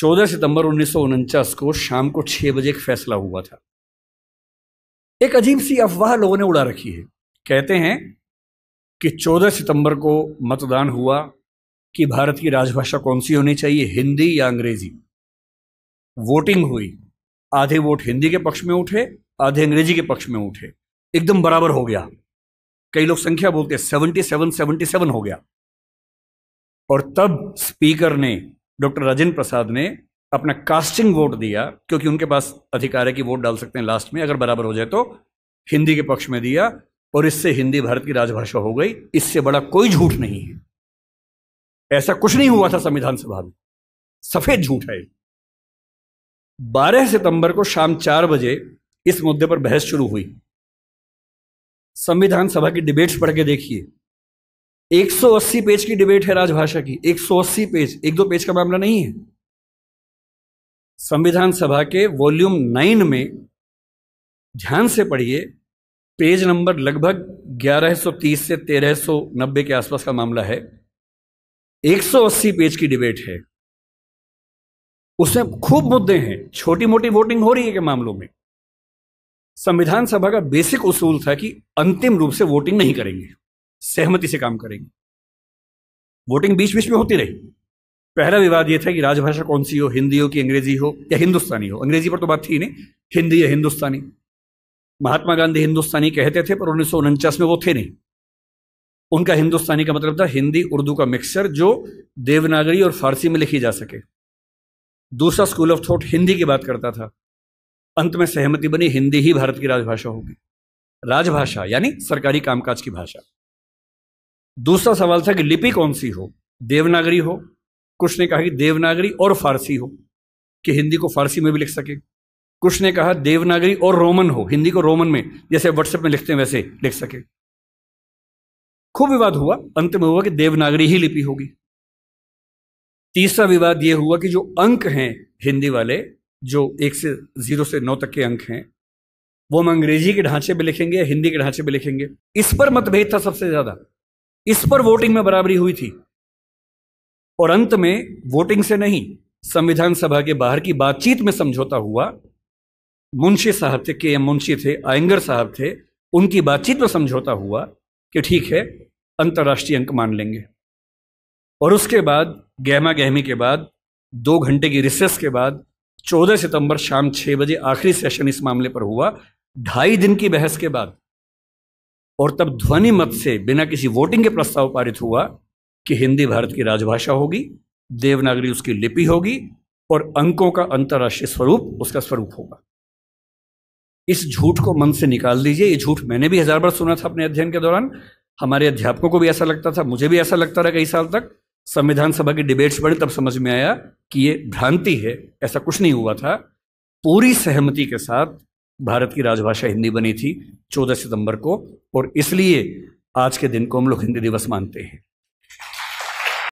14 सितंबर उन्नीस को शाम को 6 बजे एक फैसला हुआ था एक अजीब सी अफवाह लोगों ने उड़ा रखी है कहते हैं कि 14 सितंबर को मतदान हुआ कि भारत की राजभाषा कौन सी होनी चाहिए हिंदी या अंग्रेजी वोटिंग हुई आधे वोट हिंदी के पक्ष में उठे आधे अंग्रेजी के पक्ष में उठे एकदम बराबर हो गया कई लोग संख्या बोलते सेवेंटी सेवन सेवेंटी सेवन हो गया और तब स्पीकर ने डॉक्टर राजेंद्र प्रसाद ने अपना कास्टिंग वोट दिया क्योंकि उनके पास अधिकार है कि वोट डाल सकते हैं लास्ट में अगर बराबर हो जाए तो हिंदी के पक्ष में दिया और इससे हिंदी भारत की राजभाषा हो गई इससे बड़ा कोई झूठ नहीं है ऐसा कुछ नहीं हुआ था संविधान सभा में सफेद झूठ है बारह सितंबर को शाम चार बजे इस मुद्दे पर बहस शुरू हुई संविधान सभा की डिबेट्स पढ़ के देखिए 180 पेज की डिबेट है राजभाषा की 180 पेज एक दो पेज का मामला नहीं है संविधान सभा के वॉल्यूम नाइन में ध्यान से पढ़िए पेज नंबर लगभग 1130 से 1390 के आसपास का मामला है 180 पेज की डिबेट है उसमें खूब मुद्दे हैं छोटी मोटी वोटिंग हो रही है के मामलों में संविधान सभा का बेसिक उसूल था कि अंतिम रूप से वोटिंग नहीं करेंगे सहमति से काम करेंगे वोटिंग बीच बीच में होती रही पहला विवाद यह था कि राजभाषा कौन सी हो हिंदी हो कि अंग्रेजी हो या हिंदुस्तानी हो अंग्रेजी पर तो बात थी नहीं हिंदी या हिंदुस्तानी महात्मा गांधी हिंदुस्तानी कहते थे पर उन्नीस में वो थे नहीं उनका हिंदुस्तानी का मतलब था हिंदी उर्दू का मिक्सचर जो देवनागरी और फारसी में लिखी जा सके दूसरा स्कूल ऑफ थॉट हिंदी की बात करता था अंत में सहमति बनी हिंदी ही भारत की राजभाषा होगी राजभाषा यानी सरकारी कामकाज की भाषा दूसरा सवाल था कि लिपि कौन सी हो देवनागरी हो कुछ ने कहा कि देवनागरी और फारसी हो कि हिंदी को फारसी में भी लिख सके कुछ ने कहा देवनागरी और रोमन हो हिंदी को रोमन में जैसे व्हाट्सएप में लिखते हैं वैसे लिख सके खूब विवाद हुआ अंत में हुआ कि देवनागरी ही लिपि होगी तीसरा विवाद यह हुआ कि जो अंक हैं हिंदी वाले जो एक से जीरो से नौ तक के अंक हैं वो हम अंग्रेजी के ढांचे पे लिखेंगे या हिंदी के ढांचे पे लिखेंगे इस पर मतभेद था सबसे ज्यादा इस पर वोटिंग में बराबरी हुई थी और अंत में वोटिंग से नहीं संविधान सभा के बाहर की बातचीत में समझौता हुआ मुंशी साहब थे के एम मुंशी थे आयंगर साहब थे उनकी बातचीत में समझौता हुआ कि ठीक है अंतर्राष्ट्रीय अंक मान लेंगे और उसके बाद गहमा गहमी के बाद दो घंटे की रिसेस के बाद 14 सितंबर शाम 6 बजे आखिरी सेशन इस मामले पर हुआ ढाई दिन की बहस के बाद और तब ध्वनि मत से बिना किसी वोटिंग के प्रस्ताव पारित हुआ कि हिंदी भारत की राजभाषा होगी देवनागरी उसकी लिपि होगी और अंकों का अंतर्राष्ट्रीय स्वरूप उसका स्वरूप होगा इस झूठ को मन से निकाल दीजिए ये झूठ मैंने भी हजार बार सुना था अपने अध्ययन के दौरान हमारे अध्यापकों को भी ऐसा लगता था मुझे भी ऐसा लगता रहा कई साल तक संविधान सभा की डिबेट्स बढ़े तब समझ में आया कि ये भ्रांति है ऐसा कुछ नहीं हुआ था पूरी सहमति के साथ भारत की राजभाषा हिंदी बनी थी 14 सितंबर को और इसलिए आज के दिन को हम लोग हिंदी दिवस मानते हैं